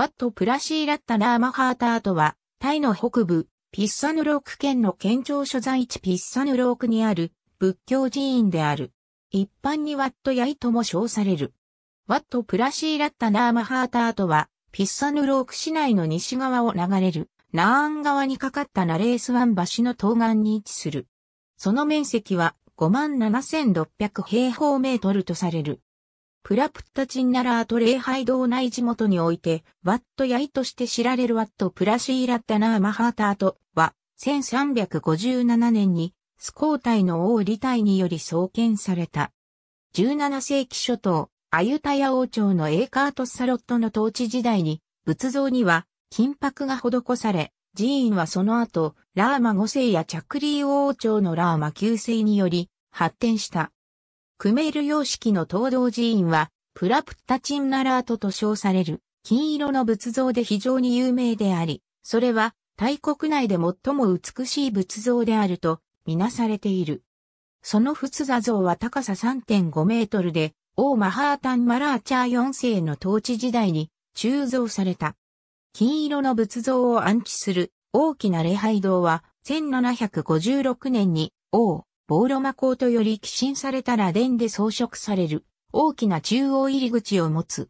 ワット・プラシーラッタ・ナーマハーターとは、タイの北部、ピッサヌローク県の県庁所在地ピッサヌロークにある仏教寺院である。一般にワットヤイとも称される。ワット・プラシーラッタ・ナーマハーターとは、ピッサヌローク市内の西側を流れる、ナーン川にかかったナレース湾橋の東岸に位置する。その面積は5万7600平方メートルとされる。プラプッタチンナラート礼拝堂内地元において、ワットヤイとして知られるワットプラシーラッタナーマハータートは、1357年に、スコータイの王タイにより創建された。17世紀初頭、アユタヤ王朝のエーカート・サロットの統治時代に、仏像には、金箔が施され、寺院はその後、ラーマ5世やチャクリー王朝のラーマ9世により、発展した。クメール様式の東道寺院は、プラプッタチンナラートと称される、金色の仏像で非常に有名であり、それは、大国内で最も美しい仏像であると、みなされている。その仏座像は高さ3.5メートルで、王マハータン・マラーチャー4世の統治時代に鋳造された。金色の仏像を安置する大きな礼拝堂は1756年に王ボーロマコートより寄進された螺鈿で装飾される大きな中央入り口を持つ。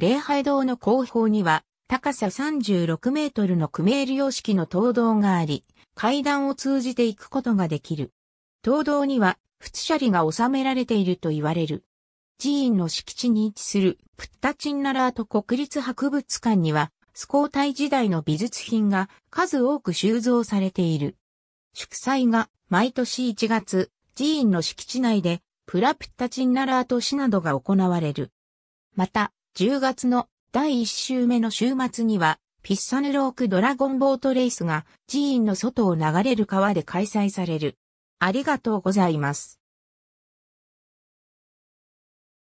礼拝堂の後方には高さ36メートルのクメール様式の灯道があり、階段を通じて行くことができる。灯道には、仏舎利が収められていると言われる。寺院の敷地に位置するプッタチンナラート国立博物館には、スコータイ時代の美術品が数多く収蔵されている。祝祭が毎年1月、寺院の敷地内でプラプッタチンナラート市などが行われる。また、10月の第1週目の週末には、ピッサヌロークドラゴンボートレースが寺院の外を流れる川で開催される。ありがとうございます。